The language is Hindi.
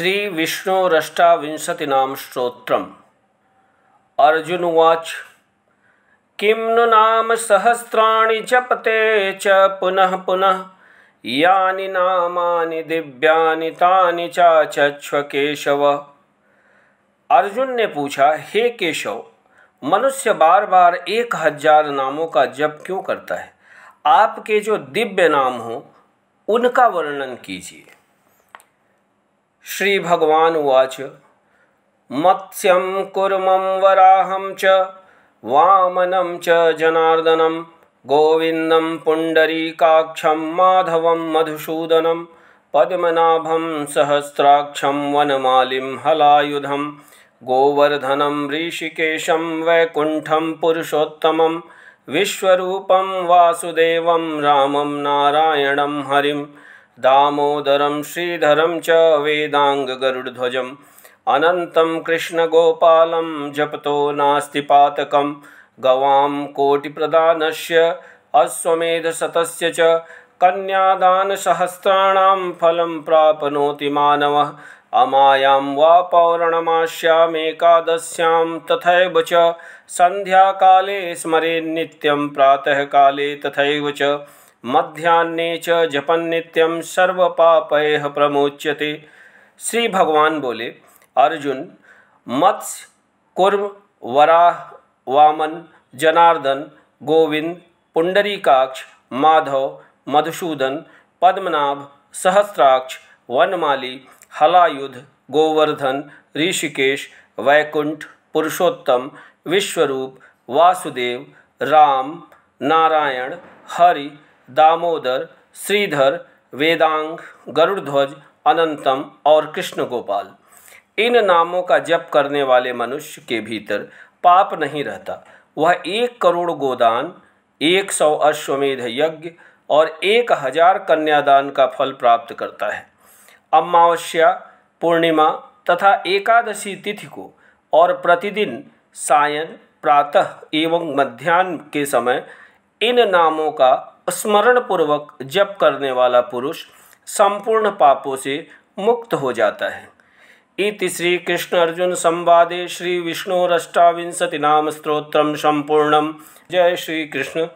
श्री विष्णुरष्टाविंशतिनाम श्रोत्रम अर्जुन उवाच किं नु नाम सहस्राणि जपते च पुनः पुनः यानि नामानि दिव्यानि तानि चाचक्ष्व केशव अर्जुन ने पूछा हे केशव मनुष्य बार बार एक हजार नामों का जप क्यों करता है आपके जो दिव्य नाम हो उनका वर्णन कीजिए श्रीभगवानुवाच मत्स्यं कुर्मं वराहं च वामनं च जनार्दनं गोविन्दं पुण्डरीकाक्षं माधवं मधुसूदनं पद्मनाभं सहस्राक्षं वनमालिं हलायुधम गोवर्धनम ऋषिकेशम वैकुंठम पुरुषोत्तमं विश्वरूपम वासुदेवं रामम नारायणम हरिम दामोदरम श्रीधरम च कृष्ण गोपाल जप तो नास्ति पातकं गवां कोटिप्रदानस्य अश्वमेधशतस्य च कन्यादानसहस्राणां फल प्राप्नोति मानव अमायां वा पौर्णमास्यामेकादश्यां तथैव च सन्ध्याकाले स्मरे प्रातः काले तथैव च मध्यान्ने च जपन नित्यम सर्व पापय प्रमोच्यते श्री भगवान बोले अर्जुन मत्स्य कुर्म वराह वामन जनार्दन गोविंद पुंडरीकाक्ष माधव मधुसूदन पद्मनाभ सहस्राक्ष वनमाली हलायुध गोवर्धन ऋषिकेश वैकुंठ पुरुषोत्तम विश्वरूप वासुदेव राम नारायण हरि दामोदर श्रीधर वेदांग गरुड़ध्वज अनंतम और कृष्ण गोपाल इन नामों का जप करने वाले मनुष्य के भीतर पाप नहीं रहता वह एक करोड़ गोदान एक सौ अश्वमेध यज्ञ और एक हजार कन्यादान का फल प्राप्त करता है अमावस्या पूर्णिमा तथा एकादशी तिथि को और प्रतिदिन सायन प्रातः एवं मध्यान्ह के समय इन नामों का स्मरण पूर्वक जप करने वाला पुरुष संपूर्ण पापों से मुक्त हो जाता है इति श्री कृष्ण अर्जुन संवादे श्री विष्णुरष्टाविंशति नाम स्त्रोत्र संपूर्ण जय श्री कृष्ण